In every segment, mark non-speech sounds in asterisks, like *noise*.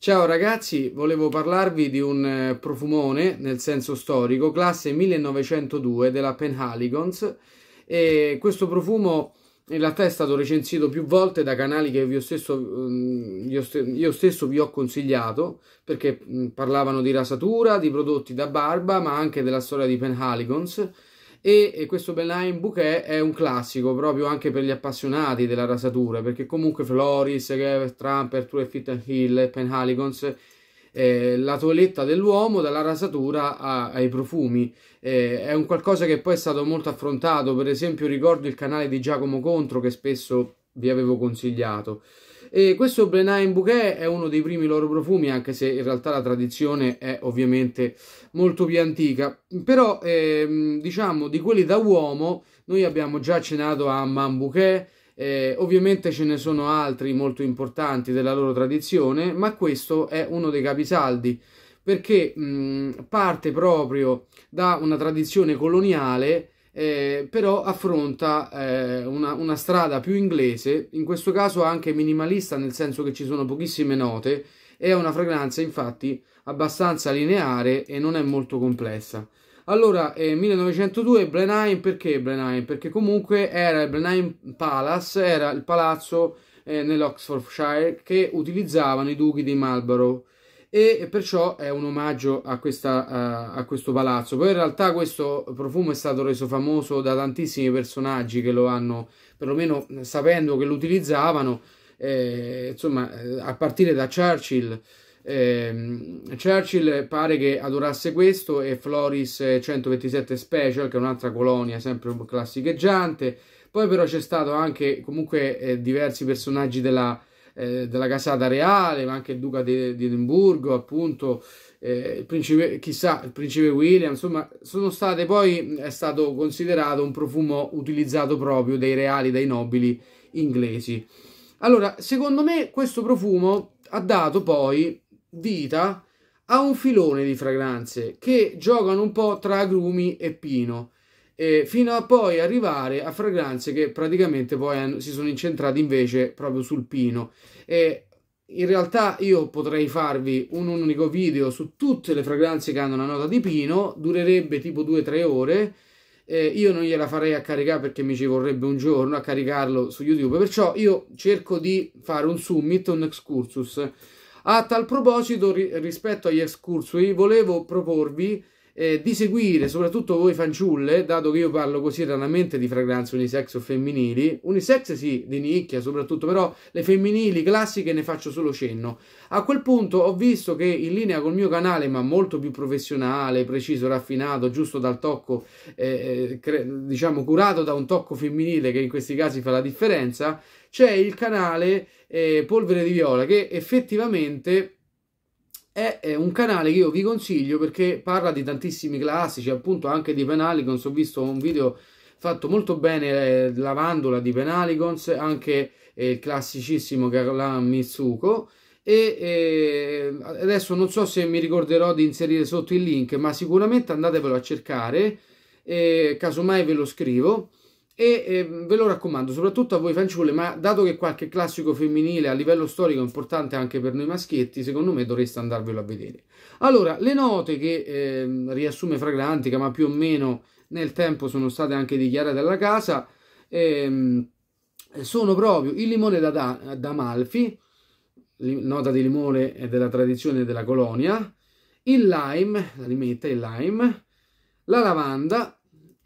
Ciao ragazzi, volevo parlarvi di un eh, profumone nel senso storico, classe 1902 della Penhaligons e questo profumo in realtà è stato recensito più volte da canali che io stesso, mm, io stesso vi ho consigliato perché mm, parlavano di rasatura, di prodotti da barba ma anche della storia di Penhaligons e, e questo Bellheim Bouquet è un classico proprio anche per gli appassionati della rasatura perché comunque Floris, Tramper, Truefit Hill, Penhaligons eh, la toeletta dell'uomo dalla rasatura a, ai profumi eh, è un qualcosa che poi è stato molto affrontato per esempio ricordo il canale di Giacomo Contro che spesso vi avevo consigliato e questo Blenheim Bouquet è uno dei primi loro profumi, anche se in realtà la tradizione è ovviamente molto più antica. Però, ehm, diciamo, di quelli da uomo, noi abbiamo già cenato a Man Bouquet, eh, ovviamente ce ne sono altri molto importanti della loro tradizione, ma questo è uno dei capisaldi perché mh, parte proprio da una tradizione coloniale eh, però affronta eh, una, una, strada più inglese, in questo caso anche minimalista nel senso che ci sono pochissime note, è una fragranza infatti abbastanza lineare e non è molto complessa. Allora, eh, 1902 Blenheim, perché Blenheim? Perché comunque era il Blenheim Palace, era il palazzo eh, nell'Oxfordshire che utilizzavano i duchi di Marlborough e perciò è un omaggio a, questa, eh, a, questo palazzo. Poi in realtà questo profumo è stato reso famoso da tantissimi personaggi che lo hanno, perlomeno sapendo che lo utilizzavano, eh, insomma, eh, a partire da Churchill. Eh, Churchill pare che adorasse questo e Floris 127 Special, che è un'altra colonia sempre classicheggiante. Poi però c'è stato anche comunque eh, diversi personaggi della eh, della casata reale, ma anche il duca di, di Edimburgo, appunto, eh, il principe, chissà, il principe William, insomma, sono state poi, è stato considerato un profumo utilizzato proprio dai reali, dai nobili inglesi. Allora, secondo me questo profumo ha dato poi vita a un filone di fragranze che giocano un po' tra agrumi e pino eh, fino a poi arrivare a fragranze che praticamente poi hanno, si sono incentrate invece proprio sul pino. Eh, in realtà io potrei farvi un unico video su tutte le fragranze che hanno una nota di pino, durerebbe tipo 2-3 ore. Eh, io non gliela farei a caricare perché mi ci vorrebbe un giorno a caricarlo su YouTube, perciò io cerco di fare un summit, un excursus. A tal proposito, ri rispetto agli excursus, volevo proporvi eh, di seguire, soprattutto voi fanciulle, dato che io parlo così raramente di fragranze unisex o femminili, unisex sì, di nicchia soprattutto, però le femminili classiche ne faccio solo cenno. A quel punto ho visto che in linea col mio canale, ma molto più professionale, preciso, raffinato, giusto dal tocco, eh, eh diciamo curato da un tocco femminile che in questi casi fa la differenza, c'è il canale eh, Polvere di Viola che effettivamente è un canale che io vi consiglio perché parla di tantissimi classici, appunto anche di Penaligons. Ho visto un video fatto molto bene eh, lavandola di Penaligons, anche eh, il classicissimo Garlan Mitsuko. E eh, adesso non so se mi ricorderò di inserire sotto il link, ma sicuramente andatevelo a cercare, casomai ve lo scrivo e eh, ve lo raccomando soprattutto a voi fanciulle ma dato che qualche classico femminile a livello storico è importante anche per noi maschietti secondo me dovreste andarvelo a vedere allora le note che eh, riassume Fragrantica ma più o meno nel tempo sono state anche dichiarate alla casa ehm, sono proprio il limone da d'Amalfi nota di limone è della tradizione della colonia il lime, la limetta, il lime la lavanda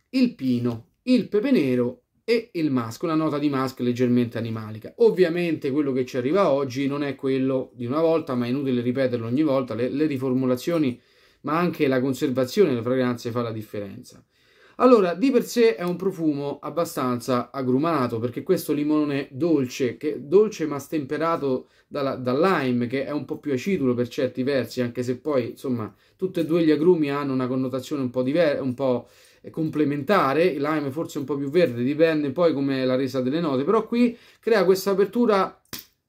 il pino il pepe nero e il masco, una nota di masco leggermente animalica. Ovviamente quello che ci arriva oggi non è quello di una volta, ma è inutile ripeterlo ogni volta, le, le riformulazioni, ma anche la conservazione delle fragranze fa la differenza. Allora, di per sé è un profumo abbastanza agrumato, perché questo limone dolce, che, dolce ma stemperato dalla, dal lime, che è un po' più acidulo per certi versi, anche se poi, insomma, tutti e due gli agrumi hanno una connotazione un po', diversa, un po complementare, il lime forse un po' più verde, dipende poi come la resa delle note, però qui crea questa apertura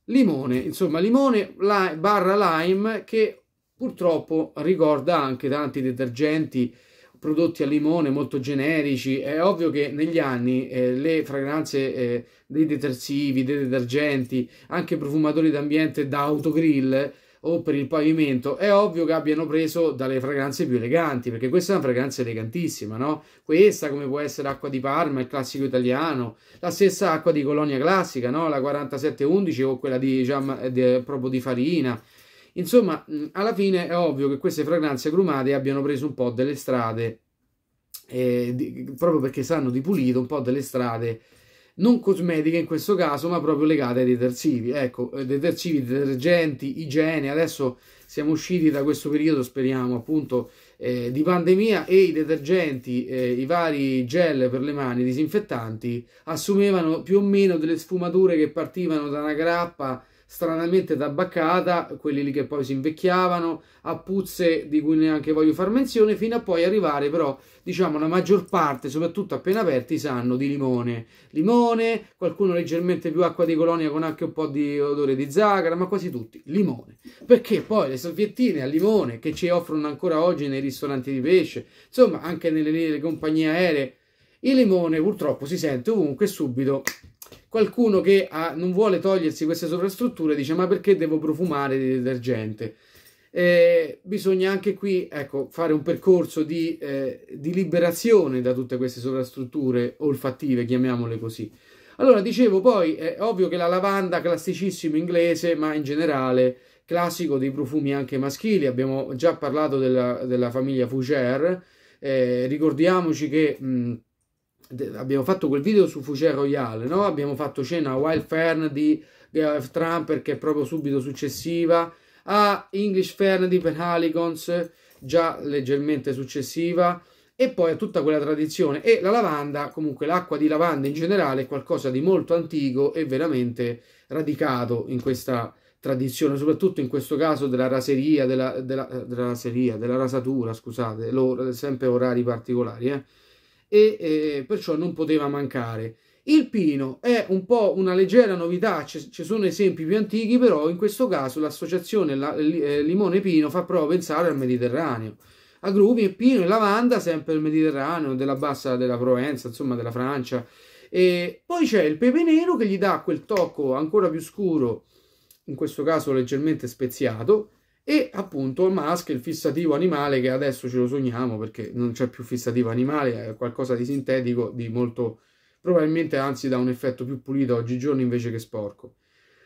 limone, insomma limone lime, barra lime che purtroppo ricorda anche tanti detergenti prodotti a limone molto generici. È ovvio che negli anni eh, le fragranze eh, dei detersivi, dei detergenti, anche profumatori d'ambiente da autogrill o per il pavimento, è ovvio che abbiano preso dalle fragranze più eleganti, perché questa è una fragranza elegantissima, no? Questa come può essere acqua di Parma, il classico italiano, la stessa acqua di Colonia classica, no? La 4711 o quella di, diciamo, eh, di, eh, proprio di Farina. Insomma, alla fine è ovvio che queste fragranze agrumate abbiano preso un po' delle strade, eh, di, proprio perché sanno di pulito, un po' delle strade non cosmetiche in questo caso, ma proprio legate ai detersivi. Ecco, eh, detersivi, detergenti, igiene, adesso siamo usciti da questo periodo, speriamo, appunto, eh, di pandemia e i detergenti, eh, i vari gel per le mani, disinfettanti, assumevano più o meno delle sfumature che partivano da una grappa stranamente tabaccata, quelli lì che poi si invecchiavano, a puzze di cui neanche voglio far menzione, fino a poi arrivare però, diciamo, la maggior parte, soprattutto appena aperti, sanno di limone. Limone, qualcuno leggermente più acqua di colonia con anche un po' di odore di zagara, ma quasi tutti, limone. Perché poi le salviettine al limone che ci offrono ancora oggi nei ristoranti di pesce, insomma, anche nelle, nelle compagnie aeree, il limone purtroppo si sente ovunque subito qualcuno che ha, ah, non vuole togliersi queste sovrastrutture dice ma perché devo profumare di detergente? Eh, bisogna anche qui ecco, fare un percorso di, eh, di, liberazione da tutte queste sovrastrutture olfattive, chiamiamole così. Allora, dicevo poi, è ovvio che la lavanda, classicissimo inglese, ma in generale classico dei profumi anche maschili, abbiamo già parlato della, della famiglia Fougère, eh, ricordiamoci che... Mh, abbiamo fatto quel video su Fucea Royale, no? abbiamo fatto cena a Wild Fern di Gareth Trump perché è proprio subito successiva, a English Fern di Penhaligons già leggermente successiva e poi a tutta quella tradizione e la lavanda, comunque l'acqua di lavanda in generale è qualcosa di molto antico e veramente radicato in questa tradizione, soprattutto in questo caso della raseria, della, della, eh, della raseria, della rasatura, scusate, sempre orari particolari, eh? e eh, perciò non poteva mancare. Il pino è un po' una leggera novità, ci, sono esempi più antichi, però in questo caso l'associazione la, eh, limone-pino fa proprio pensare al Mediterraneo. Agrumi e pino e lavanda, sempre il Mediterraneo, della bassa della Provenza, insomma della Francia. E poi c'è il pepe nero che gli dà quel tocco ancora più scuro, in questo caso leggermente speziato, e appunto il mask, il fissativo animale, che adesso ce lo sogniamo perché non c'è più fissativo animale, è qualcosa di sintetico, di molto probabilmente anzi dà un effetto più pulito oggigiorno invece che sporco.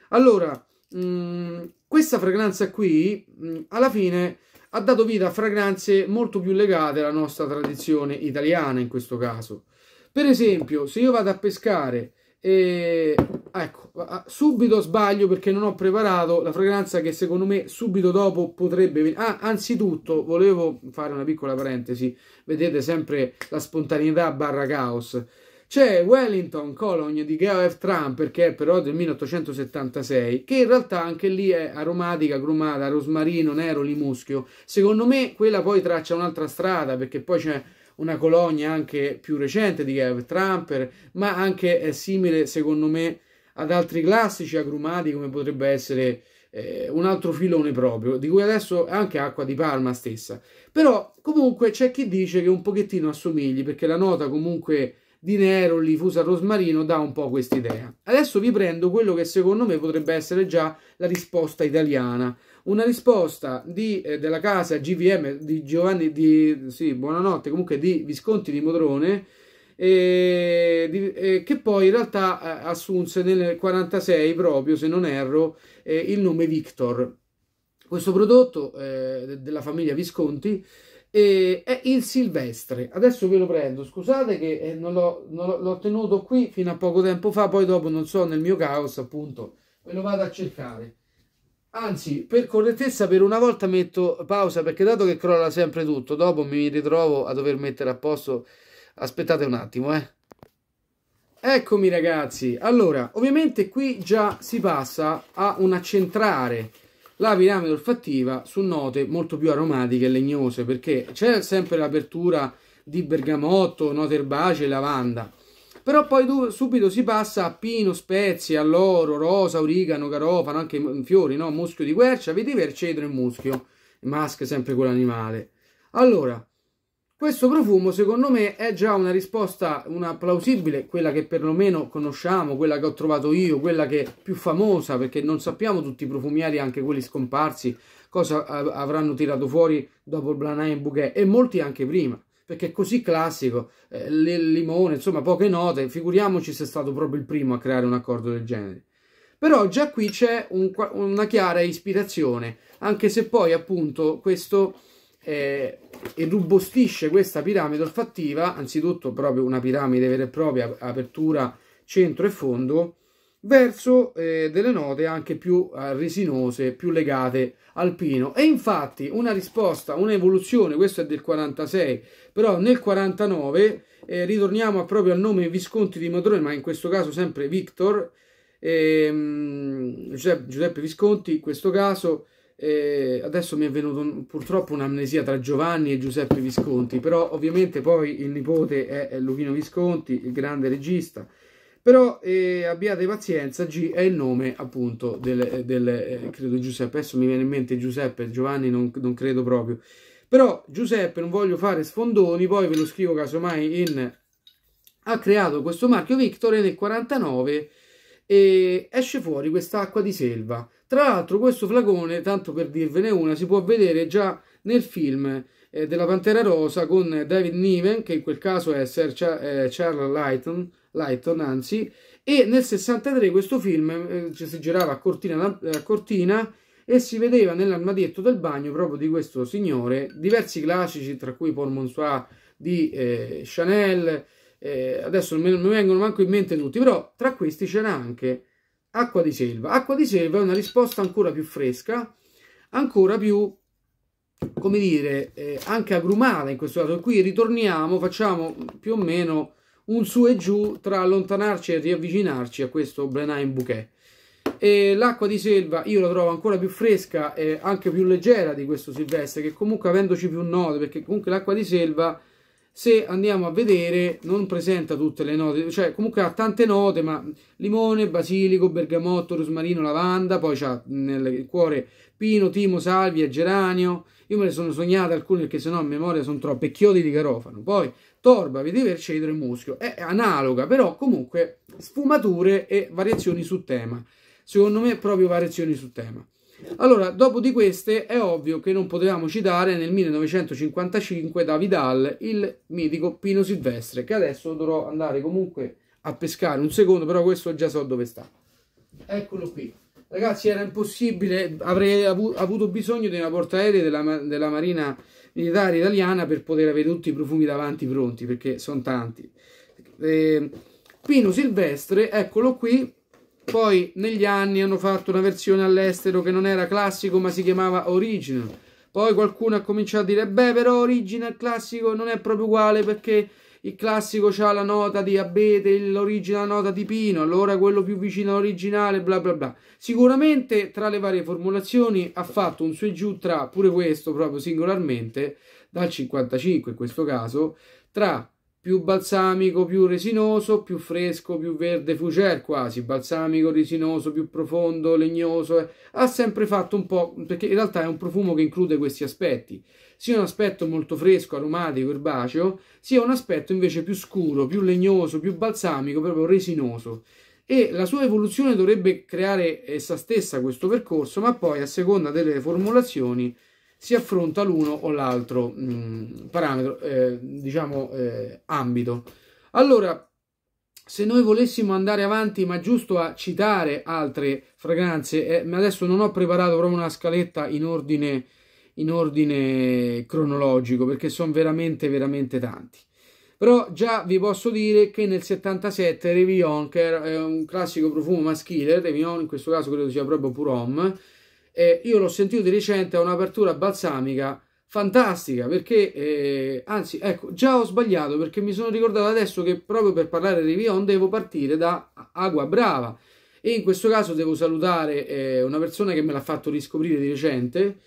Allora, mh, mm, questa fragranza qui, mh, mm, alla fine, ha dato vita a fragranze molto più legate alla nostra tradizione italiana in questo caso. Per esempio, se io vado a pescare e ecco, ah, subito sbaglio perché non ho preparato la fragranza che secondo me subito dopo potrebbe venire. Ah, anzitutto volevo fare una piccola parentesi, vedete sempre la spontaneità barra caos. C'è Wellington Cologne di Geo F. Trump, perché è però del 1876, che in realtà anche lì è aromatica, grumata, rosmarino, nero, limuschio. Secondo me quella poi traccia un'altra strada, perché poi c'è una colonia anche più recente di Kev, Trumper, ma anche è eh, simile secondo me ad altri classici agrumati come potrebbe essere eh, un altro filone proprio, di cui adesso anche acqua di palma stessa. Però comunque c'è chi dice che un pochettino assomigli, perché la nota comunque di nero lì fusa al rosmarino dà un po' quest'idea. Adesso vi prendo quello che secondo me potrebbe essere già la risposta italiana, una risposta di, eh, della casa GVM di Giovanni di sì, buonanotte, comunque di Visconti di Modrone, eh, di, eh, che poi in realtà eh, assunse nel 1946 proprio, se non erro, eh, il nome Victor. Questo prodotto eh, della famiglia Visconti è il silvestre. Adesso ve lo prendo, scusate che non non l'ho tenuto qui fino a poco tempo fa, poi dopo non so nel mio caos appunto ve lo vado a cercare. Anzi, per correttezza, per una volta metto pausa perché dato che crolla sempre tutto, dopo mi ritrovo a dover mettere a posto. Aspettate un attimo, eh. Eccomi ragazzi, allora, ovviamente qui già si passa a un accentrare la piramide olfattiva su note molto più aromatiche e legnose, perché c'è sempre l'apertura di bergamotto, note erbacee, lavanda, però poi tu, subito si passa a pino, spezie, alloro, rosa, origano, garofano, anche in fiori, no? Muschio di quercia, vetiver, cedro e muschio. Musk sempre quell'animale. Allora, questo profumo secondo me è già una risposta, una plausibile, quella che perlomeno conosciamo, quella che ho trovato io, quella che è più famosa, perché non sappiamo tutti i profumieri, anche quelli scomparsi, cosa avranno tirato fuori dopo il Blanay e Bouquet e molti anche prima perché è così classico, eh, limone, insomma poche note, figuriamoci se è stato proprio il primo a creare un accordo del genere. Però già qui c'è un, una chiara ispirazione, anche se poi appunto questo eh, irrobustisce questa piramide olfattiva, anzitutto proprio una piramide vera e propria, apertura, centro e fondo, verso eh, delle note anche più eh, resinose, più legate al pino. E infatti una risposta, un'evoluzione, questo è del 46, però nel 49 eh, ritorniamo proprio al nome Visconti di Modrone, ma in questo caso sempre Victor, ehm, Giuseppe, Giuseppe, Visconti, in questo caso eh, adesso mi è venuto purtroppo un'amnesia tra Giovanni e Giuseppe Visconti, però ovviamente poi il nipote è, è Luchino Visconti, il grande regista però eh, abbiate pazienza, G è il nome appunto del, eh, del eh, credo Giuseppe, adesso mi viene in mente Giuseppe, Giovanni non, non, credo proprio, però Giuseppe non voglio fare sfondoni, poi ve lo scrivo casomai in... ha creato questo marchio Victor nel 49 e esce fuori quest'acqua di selva. Tra l'altro questo flacone, tanto per dirvene una, si può vedere già nel film eh, della Pantera Rosa con David Niven, che in quel caso è Sir eh, Charles Lighton, Lighton anzi, e nel 63 questo film eh, si girava a cortina, a cortina e si vedeva nell'armadietto del bagno proprio di questo signore diversi classici, tra cui Paul Monsoir di eh, Chanel, eh, adesso non mi, vengono manco in mente tutti, però tra questi c'era anche Acqua di Selva. Acqua di Selva è una risposta ancora più fresca, ancora più come dire, eh, anche agrumata in questo caso. Qui ritorniamo, facciamo più o meno un su e giù tra allontanarci e riavvicinarci a questo Blenheim Bouquet. l'acqua di selva io la trovo ancora più fresca e anche più leggera di questo Silvestre, che comunque avendoci più note, perché comunque l'acqua di selva, se andiamo a vedere, non presenta tutte le note, cioè comunque ha tante note, ma limone, basilico, bergamotto, rosmarino, lavanda, poi c'ha nel cuore pino, timo, salvia, geranio, io me ne sono sognate alcune perché sennò a memoria sono troppe. Chiodi di garofano. poi torba, vetiver, cedro e muschio. È analoga, però comunque sfumature e variazioni su tema. Secondo me proprio variazioni su tema. Allora, dopo di queste è ovvio che non potevamo citare nel 1955 da Vidal il mitico Pino Silvestre, che adesso dovrò andare comunque a pescare un secondo, però questo già so dove sta. Eccolo qui. Ragazzi, era impossibile, avrei avuto bisogno di una portaerei della, della Marina Militare Italiana per poter avere tutti i profumi davanti pronti, perché sono tanti. Eh, Pino Silvestre, eccolo qui, poi negli anni hanno fatto una versione all'estero che non era classico ma si chiamava Original. Poi qualcuno ha cominciato a dire, beh però Original classico non è proprio uguale perché il classico ha la nota di abete, l'origine la nota di pino, allora quello più vicino all'originale, bla bla bla. Sicuramente tra le varie formulazioni ha fatto un su e giù tra, pure questo proprio singolarmente, dal 55 in questo caso, tra più balsamico, più resinoso, più fresco, più verde fucer eh, quasi, balsamico, resinoso, più profondo, legnoso, eh. ha sempre fatto un po', perché in realtà è un profumo che include questi aspetti sia un aspetto molto fresco, aromatico, erbaceo, sia un aspetto invece più scuro, più legnoso, più balsamico, proprio resinoso. E la sua evoluzione dovrebbe creare essa stessa questo percorso, ma poi a seconda delle formulazioni si affronta l'uno o l'altro mm, parametro, eh, diciamo eh, ambito. Allora, se noi volessimo andare avanti, ma giusto a citare altre fragranze, eh, adesso non ho preparato proprio una scaletta in ordine in ordine cronologico perché sono veramente veramente tanti però già vi posso dire che nel 77 Revion che era un classico profumo maschile eh, Revion in questo caso credo sia proprio Purom eh, io l'ho sentito di recente a un'apertura balsamica fantastica perché eh, anzi ecco già ho sbagliato perché mi sono ricordato adesso che proprio per parlare di Revion devo partire da Agua Brava e in questo caso devo salutare eh, una persona che me l'ha fatto riscoprire di recente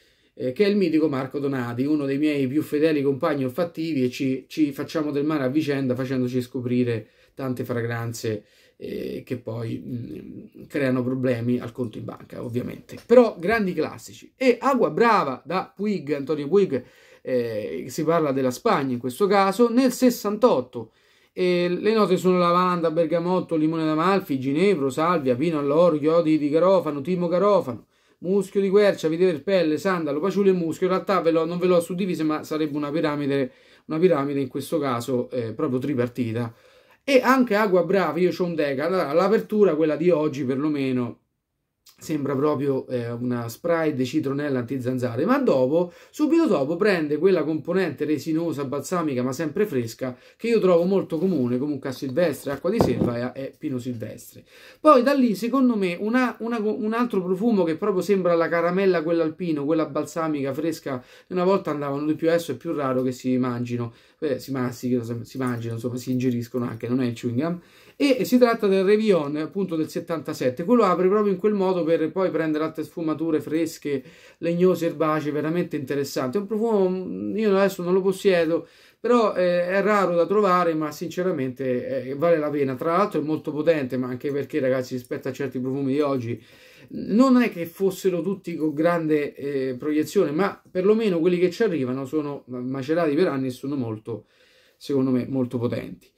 eh, che è il mitico Marco Donati, uno dei miei più fedeli compagni olfattivi e ci, ci facciamo del male a vicenda facendoci scoprire tante fragranze eh, che poi mh, mm, creano problemi al conto in banca, ovviamente. Però grandi classici. E Agua Brava da Puig, Antonio Puig, eh, si parla della Spagna in questo caso, nel 68. E le note sono lavanda, bergamotto, limone d'Amalfi, ginevro, salvia, pino all'oro, chiodi di garofano, timo garofano muschio di quercia, vitever, pelle, sandalo, paciullo e muschio. In realtà ve l'ho, non ve l'ho suddivisa, ma sarebbe una piramide, una piramide in questo caso eh, proprio tripartita. E anche agua brava, io ho un deca, allora, l'apertura, quella di oggi perlomeno, sembra proprio eh, una spray di citronella antizanzare, ma dopo, subito dopo, prende quella componente resinosa, balsamica, ma sempre fresca, che io trovo molto comune comunque a Silvestre, Acqua di Selva e, e Pino Silvestre. Poi da lì, secondo me, una, una, un altro profumo che proprio sembra la caramella, quella alpino, quella balsamica, fresca, una volta andavano di più, adesso è più raro che si mangino, eh, si masticano, si mangiano, insomma, si ingeriscono anche, non è il chewing gum, e si tratta del Revion appunto del 77 quello apre proprio in quel modo per poi prendere altre sfumature fresche legnose erbacee veramente interessante è un profumo io adesso non lo possiedo però eh, è raro da trovare ma sinceramente eh, vale la pena tra l'altro è molto potente ma anche perché ragazzi rispetto a certi profumi di oggi non è che fossero tutti con grande eh, proiezione ma perlomeno quelli che ci arrivano sono eh, macerati per anni e sono molto secondo me molto potenti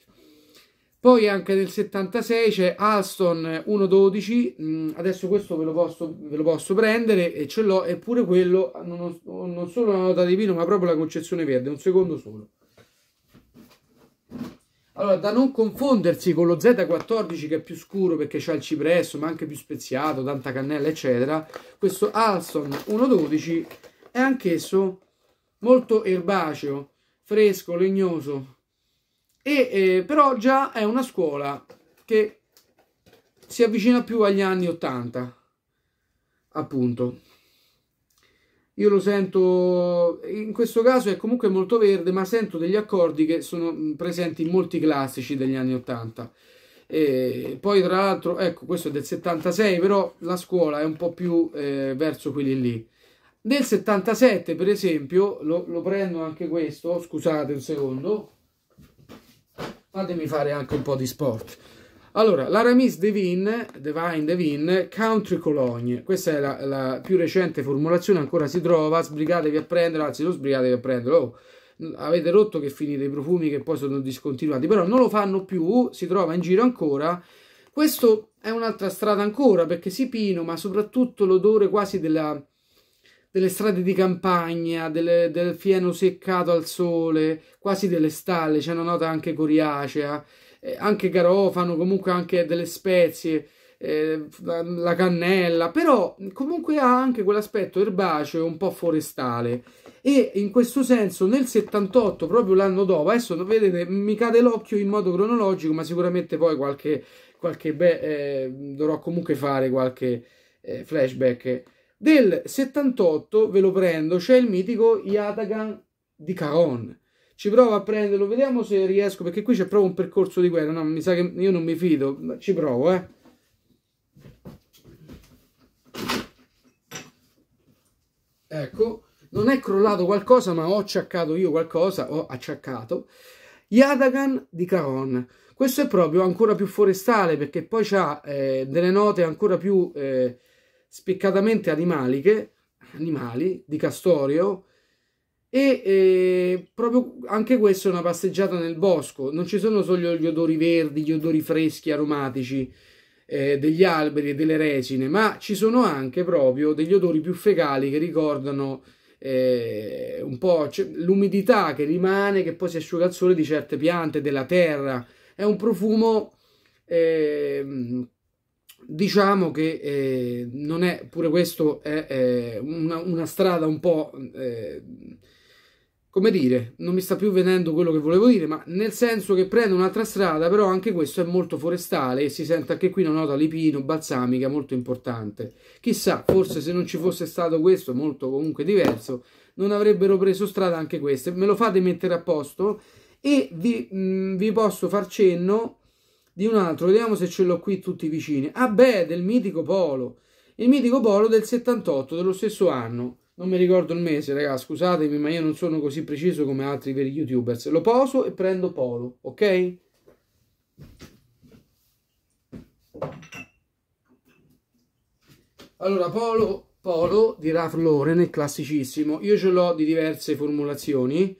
poi anche nel 76 c'è Alston 1.12, mm, adesso questo ve lo, posso, ve lo posso prendere e ce l'ho, eppure quello non, non solo la nota di vino ma proprio la concezione verde, un secondo solo. Allora, da non confondersi con lo Z14 che è più scuro perché c'ha il cipresso, ma anche più speziato, tanta cannella, eccetera, questo Alston 1.12 è anch'esso molto erbaceo, fresco, legnoso, e, eh, però già è una scuola che si avvicina più agli anni 80, appunto. Io lo sento, in questo caso è comunque molto verde, ma sento degli accordi che sono mm, presenti in molti classici degli anni 80. E poi tra l'altro, ecco, questo è del 76, però la scuola è un po' più eh, verso quelli lì. nel 77, per esempio, lo, lo prendo anche questo, scusate un secondo, fatemi fare anche un po' di sport. Allora, l'Aramis Devin, Divine Devin, Country Cologne, questa è la, la, più recente formulazione, ancora si trova, sbrigatevi a prenderla, anzi non sbrigatevi a prenderla, oh, avete rotto che finite i profumi che poi sono discontinuati, però non lo fanno più, si trova in giro ancora, questo è un'altra strada ancora perché si pino, ma soprattutto l'odore quasi della, delle strade di campagna, delle, del fieno seccato al sole, quasi delle stalle, c'è una nota anche coriacea, eh, anche garofano, comunque anche delle spezie, eh, la, cannella, però comunque ha anche quell'aspetto erbaceo un po' forestale. E in questo senso nel 78, proprio l'anno dopo, adesso vedete, mi cade l'occhio in modo cronologico, ma sicuramente poi qualche, qualche beh, eh, dovrò comunque fare qualche eh, flashback del 78 ve lo prendo, c'è il mitico Yatagan di Caron. Ci provo a prenderlo, vediamo se riesco, perché qui c'è proprio un percorso di guerra. No, mi sa che io non mi fido, ma ci provo, eh. Ecco, non è crollato qualcosa, ma ho acciaccato io qualcosa, ho acciaccato. Yadagan di Caron. Questo è proprio ancora più forestale, perché poi ha eh, delle note ancora più... Eh, spiccatamente animaliche, animali, di Castorio, e eh, proprio anche questa è una passeggiata nel bosco, non ci sono solo gli odori verdi, gli odori freschi, aromatici eh, degli alberi e delle resine, ma ci sono anche proprio degli odori più fecali che ricordano eh, un po' cioè, l'umidità che rimane, che poi si asciuga al sole di certe piante, della terra, è un profumo ehm, diciamo che eh, non è pure questo è, è eh, una, una, strada un po' eh, come dire non mi sta più venendo quello che volevo dire ma nel senso che prende un'altra strada però anche questo è molto forestale e si sente anche qui una nota lipino balsamica molto importante chissà forse se non ci fosse stato questo molto comunque diverso non avrebbero preso strada anche queste me lo fate mettere a posto e vi, mh, mm, vi posso far cenno di un altro, vediamo se ce l'ho qui tutti vicini. Ah beh, del mitico Polo. Il mitico Polo del 78, dello stesso anno. Non mi ricordo il mese, raga, scusatemi, ma io non sono così preciso come altri veri youtubers. Lo poso e prendo Polo, ok? Allora, Polo, Polo di Ralph Lauren è classicissimo. Io ce l'ho di diverse formulazioni.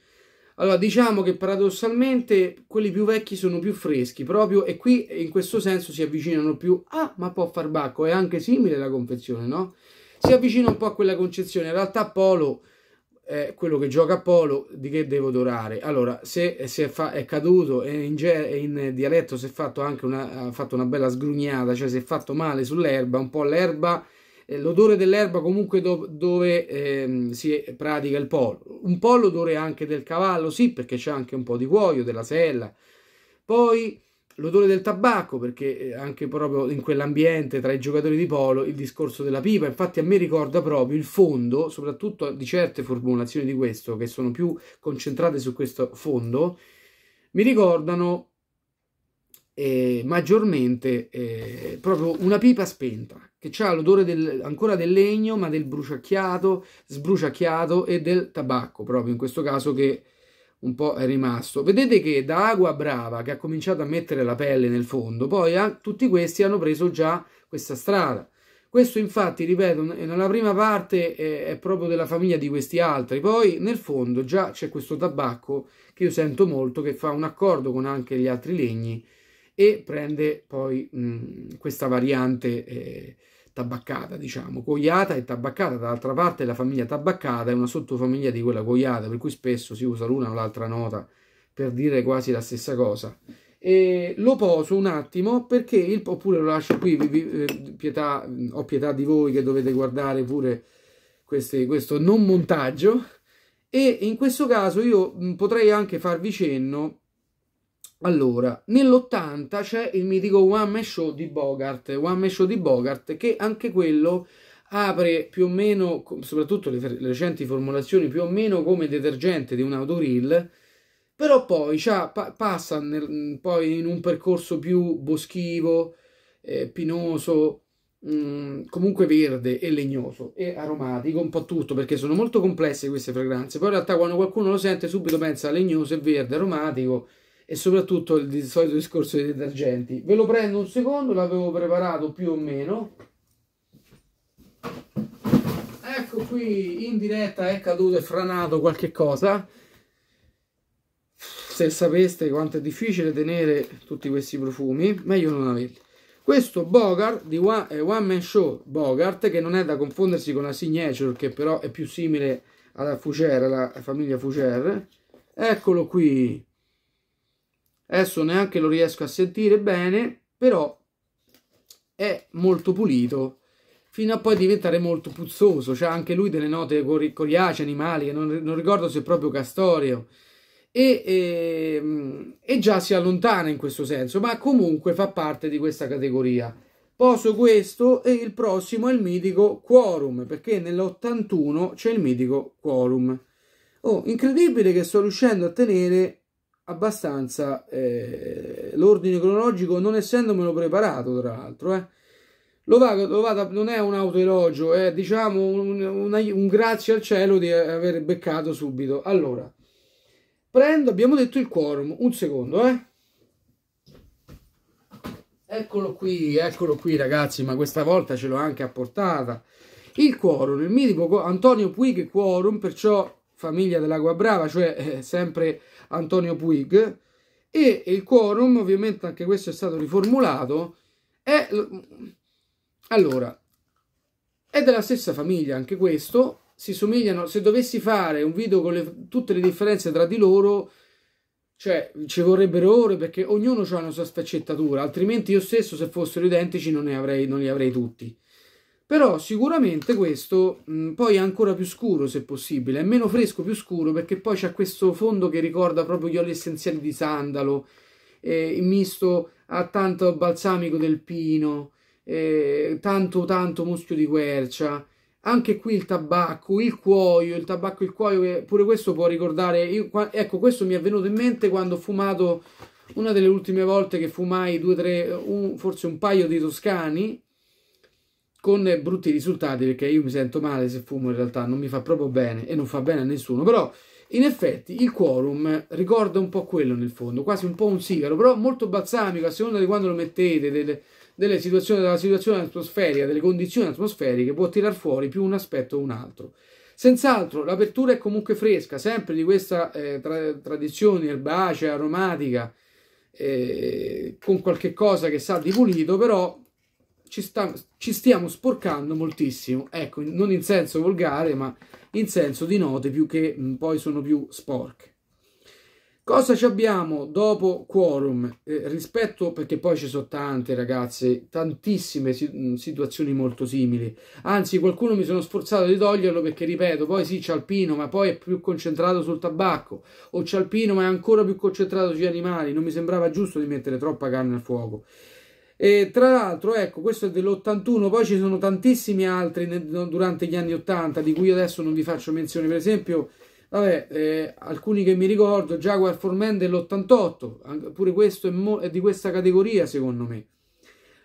Allora, diciamo che paradossalmente quelli più vecchi sono più freschi proprio e qui in questo senso si avvicinano più ah, ma può far bacco, è anche simile la confezione, no? Si avvicina un po' a quella concezione. In realtà Polo è eh, quello che gioca a Polo di che devo dorare. Allora, se, se fa, è caduto e in, in, dialetto si è fatto anche una, fatto una bella sgrugnata, cioè si è fatto male sull'erba, un po' l'erba eh, l'odore dell'erba comunque do, dove ehm, si pratica il pollo. Un po' l'odore anche del cavallo, sì, perché c'è anche un po' di cuoio, della sella. Poi l'odore del tabacco, perché eh, anche proprio in quell'ambiente tra i giocatori di polo il discorso della pipa, infatti a me ricorda proprio il fondo, soprattutto di certe formulazioni di questo, che sono più concentrate su questo fondo, mi ricordano eh, maggiormente eh, proprio una pipa spenta che ha l'odore del, ancora del legno ma del bruciacchiato, sbruciacchiato e del tabacco proprio in questo caso che un po' è rimasto. Vedete che da Agua Brava che ha cominciato a mettere la pelle nel fondo poi a, ah, tutti questi hanno preso già questa strada. Questo infatti, ripeto, nella prima parte è, è proprio della famiglia di questi altri, poi nel fondo già c'è questo tabacco che io sento molto che fa un accordo con anche gli altri legni e prende poi mh, questa variante eh, tabaccata, diciamo, coiata e tabaccata. Dall'altra parte la famiglia tabaccata è una sottofamiglia di quella coiata, per cui spesso si usa l'una o l'altra nota per dire quasi la stessa cosa. E lo poso un attimo perché il, oppure lo lascio qui, vi, vi, eh, pietà, ho pietà di voi che dovete guardare pure queste, questo non montaggio e in questo caso io potrei anche farvi cenno allora, nell'80 c'è il mitico One Man Show di Bogart, One Man Show di Bogart, che anche quello apre più o meno, soprattutto le, le recenti formulazioni, più o meno come detergente di un autorill, però poi pa- passa nel, poi in un percorso più boschivo, eh, pinoso, mh, mm, comunque verde e legnoso e aromatico, un po' tutto, perché sono molto complesse queste fragranze. Poi in realtà quando qualcuno lo sente subito pensa a legnoso e verde, aromatico, e soprattutto il, il solito discorso dei detergenti. Ve lo prendo un secondo, l'avevo preparato più o meno. Ecco qui in diretta è caduto e franato qualche cosa. Se sapeste quanto è difficile tenere tutti questi profumi, meglio non averli. Questo Bogart di One, eh, One, Man Show Bogart, che non è da confondersi con la Signature, che però è più simile alla Fougère, alla famiglia Fougère. Eccolo qui adesso neanche lo riesco a sentire bene, però è molto pulito, fino a poi diventare molto puzzoso, c'ha anche lui delle note coriacee, animali, non, non ricordo se è proprio castorio e, e, ehm, e già si allontana in questo senso, ma comunque fa parte di questa categoria. Poso questo e il prossimo è il mitico Quorum, perché nell'81 c'è il mitico Quorum. Oh, incredibile che sto riuscendo a tenere abbastanza eh, l'ordine cronologico, non essendomelo preparato tra l'altro. Eh. Lo vado, lo vado, non è un autoelogio, è eh, diciamo un, un, un, grazie al cielo di aver beccato subito. Allora, prendo, abbiamo detto il quorum, un secondo, eh. Eccolo qui, eccolo qui ragazzi, ma questa volta ce l'ho anche a portata. Il quorum, il mitico Antonio Puig quorum, perciò famiglia dell'Agua Brava, cioè eh, sempre Antonio Puig e il quorum, ovviamente anche questo è stato riformulato, è... Allora, è della stessa famiglia anche questo, si somigliano, se dovessi fare un video con le, tutte le differenze tra di loro, cioè ci vorrebbero ore perché ognuno ha una sua sfaccettatura, altrimenti io stesso se fossero identici non, ne avrei, non li avrei tutti. Però sicuramente questo mh, mm, poi è ancora più scuro se possibile, è meno fresco più scuro perché poi c'è questo fondo che ricorda proprio gli oli essenziali di sandalo, eh, misto a tanto balsamico del pino, eh, tanto tanto muschio di quercia, anche qui il tabacco, il cuoio, il tabacco, il cuoio, eh, pure questo può ricordare, io, ecco questo mi è venuto in mente quando ho fumato una delle ultime volte che fumai due, tre, un, forse un paio di toscani, con brutti risultati perché io mi sento male se fumo in realtà, non mi fa proprio bene e non fa bene a nessuno, però in effetti il quorum ricorda un po' quello nel fondo, quasi un po' un sigaro, però molto balsamico a seconda di quando lo mettete, delle, delle situazioni, della situazione atmosferica, delle condizioni atmosferiche, può tirar fuori più un aspetto o un altro. Senz'altro l'apertura è comunque fresca, sempre di questa eh, tra, tradizione erbacea, aromatica, eh, con qualche cosa che sa di pulito, però ci, sta, ci stiamo sporcando moltissimo. Ecco, non in senso volgare, ma in senso di note più che mh, mm, poi sono più sporche. Cosa ci abbiamo dopo quorum? Eh, rispetto, perché poi ci sono tante ragazze, tantissime mm, situazioni molto simili. Anzi, qualcuno mi sono sforzato di toglierlo perché, ripeto, poi sì, c'è Alpino, ma poi è più concentrato sul tabacco. O c'è Alpino, ma è ancora più concentrato sugli animali. Non mi sembrava giusto di mettere troppa carne al fuoco. E tra l'altro, ecco, questo è dell'81, poi ci sono tantissimi altri nel, durante gli anni 80 di cui adesso non vi faccio menzione, per esempio, vabbè, eh, alcuni che mi ricordo, Jaguar Foreman dell'88, pure questo è, è, di questa categoria secondo me.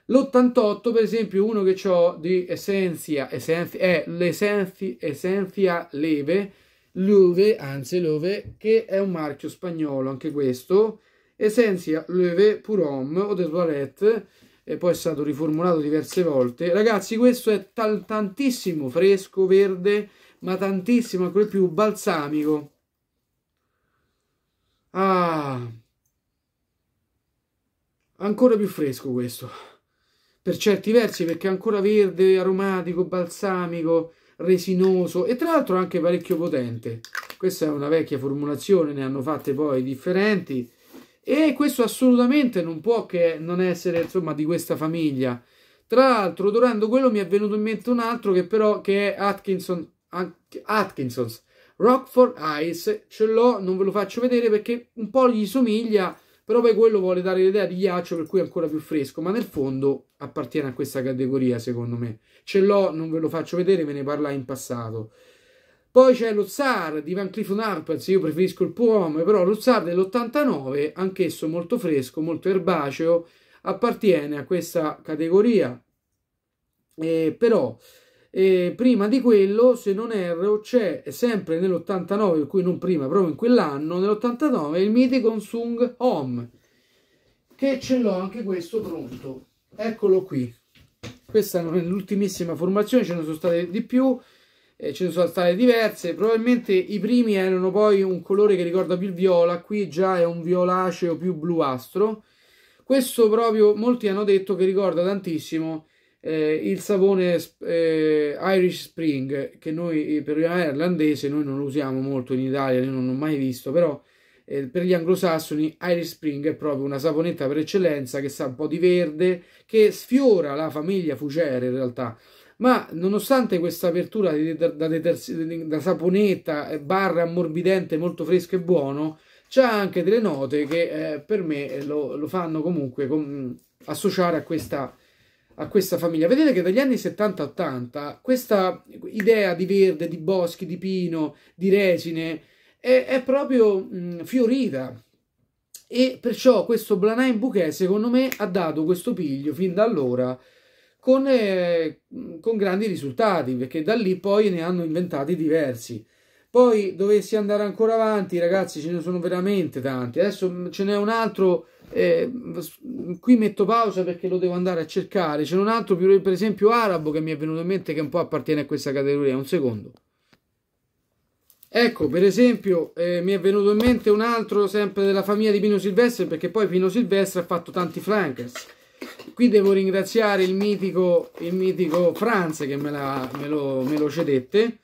L'88, per esempio, uno che ho di Essentia, Essentia è l'Essentia Leve, Love, anzi Love, che è un marchio spagnolo, anche questo, Essentia Leve Purom o de Toilette, e poi è stato riformulato diverse volte. Ragazzi, questo è tantissimo fresco, verde, ma tantissimo, ancora più balsamico. Ah, ancora più fresco questo. Per certi versi, perché è ancora verde, aromatico, balsamico, resinoso e tra l'altro anche parecchio potente. Questa è una vecchia formulazione, ne hanno fatte poi differenti e questo assolutamente non può che non essere, insomma, di questa famiglia. Tra l'altro, durando quello mi è venuto in mente un altro che però che è Atkinson, Atkinson's Rockford Eyes. Ce l'ho, non ve lo faccio vedere perché un po' gli somiglia, però poi quello vuole dare l'idea di ghiaccio per cui è ancora più fresco, ma nel fondo appartiene a questa categoria secondo me. Ce l'ho, non ve lo faccio vedere, ve ne parlai in passato. Poi c'è lo Tsar di Van Cliff Harpers, io preferisco il Puom, però lo Tsar dell'89, anch'esso molto fresco, molto erbaceo, appartiene a questa categoria. Eh, però eh, prima di quello, se non erro, c'è sempre nell'89, per cui non prima, proprio in quell'anno, nell'89, il mitico Sung Hom, che ce l'ho anche questo pronto. Eccolo qui. Questa non è l'ultimissima formazione, ce ne sono state di più eh, ce ne sono state diverse. Probabilmente i primi erano poi un colore che ricorda più il viola, qui già è un violaceo più bluastro. Questo proprio molti hanno detto che ricorda tantissimo eh, il sapone eh, Irish Spring, che noi eh, per primavera irlandese noi non lo usiamo molto in Italia, io non ho mai visto, però eh, per gli anglosassoni Irish Spring è proprio una saponetta per eccellenza che sa un po' di verde, che sfiora la famiglia Fugere in realtà ma nonostante questa apertura da, da, da saponetta, eh, barra ammorbidente molto fresco e buono, c'ha anche delle note che eh, per me eh, lo, lo fanno comunque com- associare a questa, a questa, famiglia. Vedete che dagli anni 70-80 questa idea di verde, di boschi, di pino, di resine è, è proprio mh, fiorita e perciò questo Blanai Bouquet secondo me ha dato questo piglio fin da allora con, eh, con grandi risultati, perché da lì poi ne hanno inventati diversi. Poi dovessi andare ancora avanti, ragazzi, ce ne sono veramente tanti. Adesso mm, ce n'è un altro. Eh, qui metto pausa perché lo devo andare a cercare. C'è un altro, per esempio, arabo che mi è venuto in mente che un po' appartiene a questa categoria. Un secondo. Ecco, per esempio, eh, mi è venuto in mente un altro sempre della famiglia di Pino Silvestre perché poi Pino Silvestre ha fatto tanti flankers qui devo ringraziare il mitico, il mitico Franz che me, la, me, lo, me lo cedette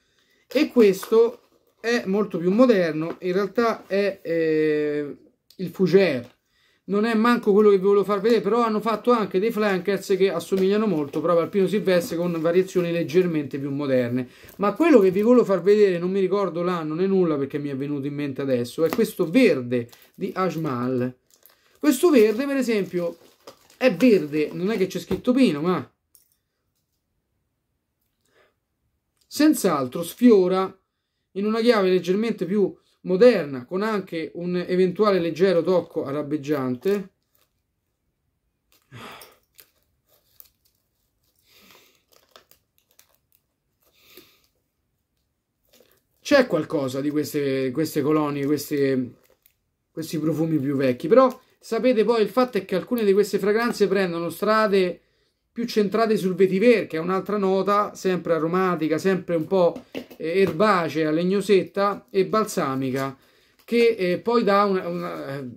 e questo è molto più moderno, in realtà è eh, il Fugère non è manco quello che vi volevo far vedere, però hanno fatto anche dei flankers che assomigliano molto proprio al Pino Silvestre con variazioni leggermente più moderne. Ma quello che vi volevo far vedere, non mi ricordo l'anno né nulla perché mi è venuto in mente adesso, è questo verde di Ajmal. Questo verde, per esempio, è verde, non è che c'è scritto pino, ma... Senz'altro sfiora in una chiave leggermente più moderna, con anche un eventuale leggero tocco arabeggiante. C'è qualcosa di queste, queste colonie, queste, questi profumi più vecchi, però Sapete poi il fatto è che alcune di queste fragranze prendono strade più centrate sul vetiver, che è un'altra nota sempre aromatica, sempre un po' eh, erbacea, legnosetta e balsamica, che eh, poi una, una, eh,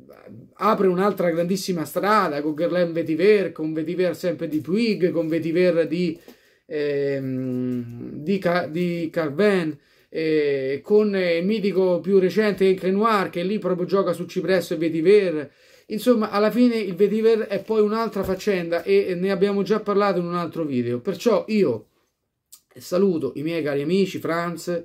apre un'altra grandissima strada con Guerlain vetiver, con vetiver sempre di Puig, con vetiver di, eh, di, di Carven. Eh, con il mitico più recente Encre Noir che lì proprio gioca su Cipresso e Vetiver Insomma, alla fine il vetiver è poi un'altra faccenda e ne abbiamo già parlato in un altro video. Perciò io saluto i miei cari amici Franz.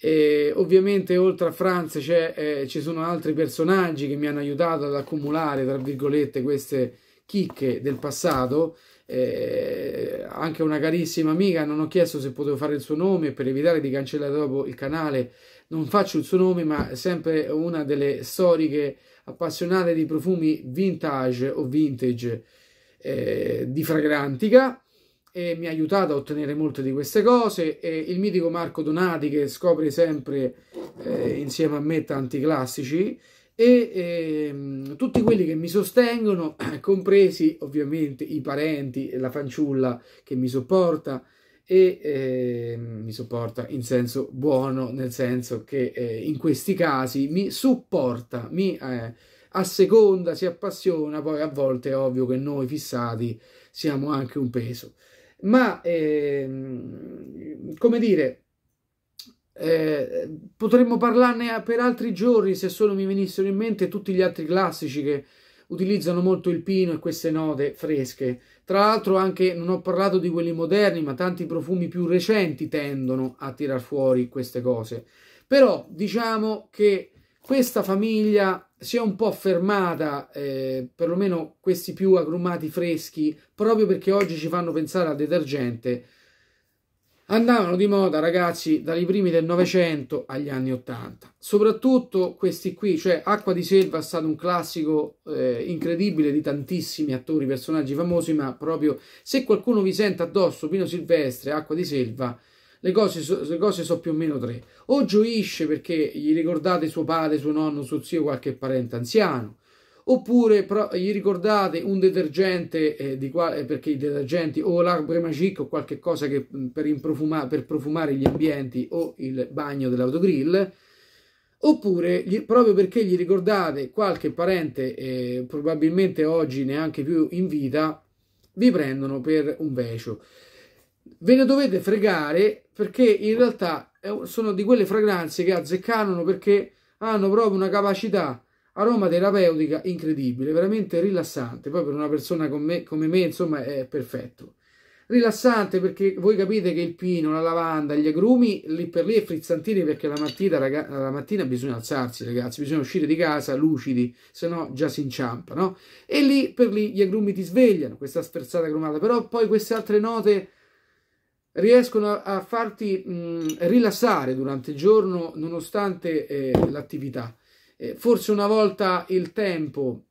E ovviamente oltre a Franz eh, ci sono altri personaggi che mi hanno aiutato ad accumulare, tra virgolette, queste chicche del passato. Eh, anche una carissima amica non ho chiesto se potevo fare il suo nome per evitare di cancellare dopo il canale non faccio il suo nome, ma è sempre una delle storiche appassionate di profumi vintage o vintage eh, di Fragrantica e mi ha aiutato a ottenere molte di queste cose e il mitico Marco Donati che scopre sempre eh, insieme a me tanti classici e eh, tutti quelli che mi sostengono, *clears throat* compresi ovviamente i parenti, la fanciulla che mi sopporta, e eh, mi supporta in senso buono, nel senso che eh, in questi casi mi supporta, mi eh, asseconda, si appassiona, poi a volte è ovvio che noi fissati siamo anche un peso. Ma, ehm, come dire, eh, potremmo parlarne per altri giorni se solo mi venissero in mente tutti gli altri classici che utilizzano molto il pino e queste note fresche tra l'altro anche non ho parlato di quelli moderni, ma tanti profumi più recenti tendono a tirar fuori queste cose. Però diciamo che questa famiglia si è un po' fermata, eh, perlomeno questi più agrumati freschi, proprio perché oggi ci fanno pensare al detergente andavano di moda ragazzi dai primi del Novecento agli anni Ottanta. Soprattutto questi qui, cioè Acqua di Selva è stato un classico eh, incredibile di tantissimi attori, personaggi famosi, ma proprio se qualcuno vi sente addosso Pino Silvestre, Acqua di Selva, le cose, so, le cose so più o meno tre. O gioisce perché gli ricordate suo padre, suo nonno, suo zio, qualche parente anziano, Oppure pro, gli ricordate un detergente, eh, di quale, eh, perché i detergenti o l'arbre magic o qualche cosa che, mm, per, per profumare gli ambienti o il bagno dell'autogrill. Oppure, gli, proprio perché gli ricordate qualche parente, eh, probabilmente oggi neanche più in vita, vi prendono per un vecio. Ve ne dovete fregare perché in realtà eh, sono di quelle fragranze che azzeccano perché hanno proprio una capacità aroma terapeutica incredibile, veramente rilassante. Poi per una persona come me, come me, insomma, è perfetto. Rilassante perché voi capite che il pino, la lavanda, gli agrumi lì per lì è frizzantini perché la mattina, raga, la mattina bisogna alzarsi, ragazzi, bisogna uscire di casa lucidi, se no già si inciampa, no? E lì per lì gli agrumi ti svegliano, questa sferzata cromata, però poi queste altre note riescono a, farti mh, mm, rilassare durante il giorno nonostante eh, l'attività. Eh, forse una volta il tempo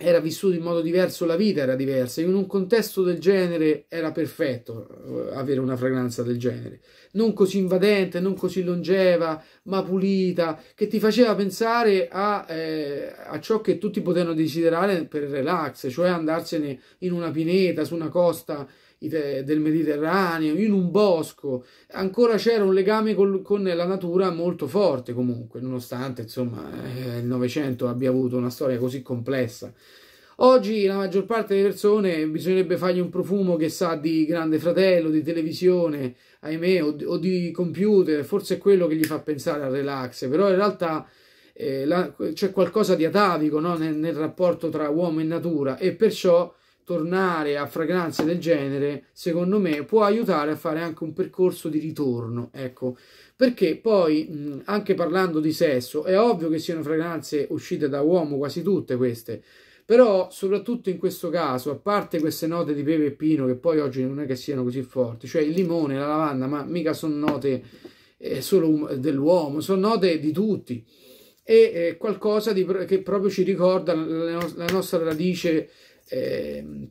era vissuto in modo diverso, la vita era diversa. In un contesto del genere era perfetto eh, avere una fragranza del genere, non così invadente, non così longeva, ma pulita, che ti faceva pensare a, eh, a ciò che tutti potevano desiderare per relax, cioè andarsene in una pineta, su una costa del Mediterraneo, in un bosco, ancora c'era un legame col, con la natura molto forte comunque, nonostante insomma eh, il Novecento abbia avuto una storia così complessa. Oggi la maggior parte delle persone bisognerebbe fargli un profumo che sa di grande fratello, di televisione, ahimè, o, o di computer, forse è quello che gli fa pensare al relax, però in realtà eh, c'è qualcosa di atavico no? nel, nel rapporto tra uomo e natura e perciò tornare a fragranze del genere, secondo me, può aiutare a fare anche un percorso di ritorno, ecco. Perché poi, mh, anche parlando di sesso, è ovvio che siano fragranze uscite da uomo quasi tutte queste, però soprattutto in questo caso, a parte queste note di pepe e pino che poi oggi non è che siano così forti, cioè il limone, la lavanda, ma mica sono note eh, solo um, dell'uomo, sono note di tutti e eh, qualcosa di, che proprio ci ricorda la, la nostra radice eh,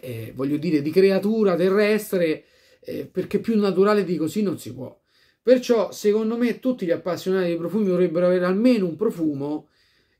eh, voglio dire, di creatura terrestre, eh, perché più naturale di così non si può. Perciò, secondo me, tutti gli appassionati di profumi dovrebbero avere almeno un profumo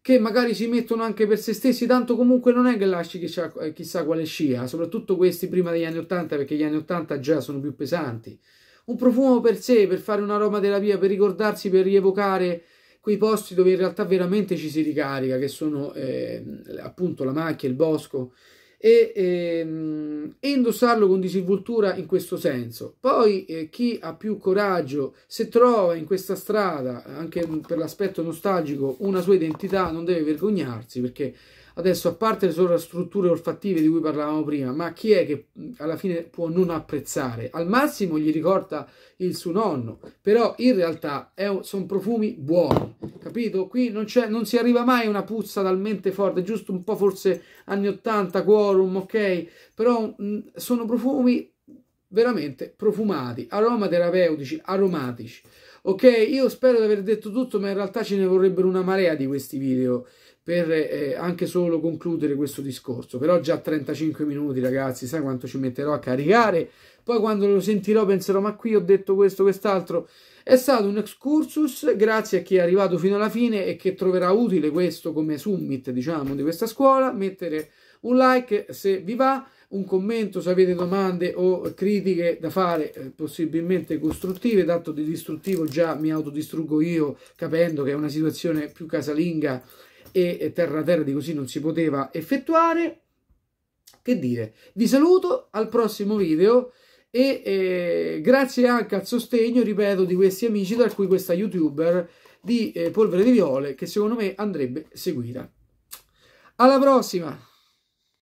che magari si mettono anche per se stessi, tanto comunque non è che lasci chissà, eh, chissà quale scia, soprattutto questi prima degli anni 80, perché gli anni 80 già sono più pesanti. Un profumo per sé, per fare un'aromaterapia, per ricordarsi, per rievocare quei posti dove in realtà veramente ci si ricarica, che sono eh, appunto la macchia, il bosco, e, eh, e, indossarlo con disinvoltura in questo senso. Poi eh, chi ha più coraggio, se trova in questa strada, anche per l'aspetto nostalgico, una sua identità, non deve vergognarsi perché Adesso, a parte le sovrastrutture olfattive di cui parlavamo prima, ma chi è che alla fine può non apprezzare? Al massimo gli ricorda il suo nonno, però in realtà un, sono profumi buoni, capito? Qui non, non, si arriva mai a una puzza talmente forte, giusto un po' forse anni 80, quorum, ok? Però mh, sono profumi veramente profumati, aromaterapeutici, aromatici. Ok, io spero di aver detto tutto, ma in realtà ce ne vorrebbero una marea di questi video per eh, anche solo concludere questo discorso. Però già 35 minuti, ragazzi, sai quanto ci metterò a caricare? Poi quando lo sentirò penserò, ma qui ho detto questo, quest'altro. È stato un excursus, grazie a chi è arrivato fino alla fine e che troverà utile questo come summit, diciamo, di questa scuola. Mettere un like se vi va, un commento se avete domande o critiche da fare, eh, possibilmente costruttive, dato di distruttivo già mi autodistruggo io capendo che è una situazione più casalinga e terra terra di così non si poteva effettuare. Che dire, vi saluto al prossimo video e eh, grazie anche al sostegno, ripeto, di questi amici, tra cui questa youtuber di eh, Polvere di Viole, che secondo me andrebbe seguita. Alla prossima!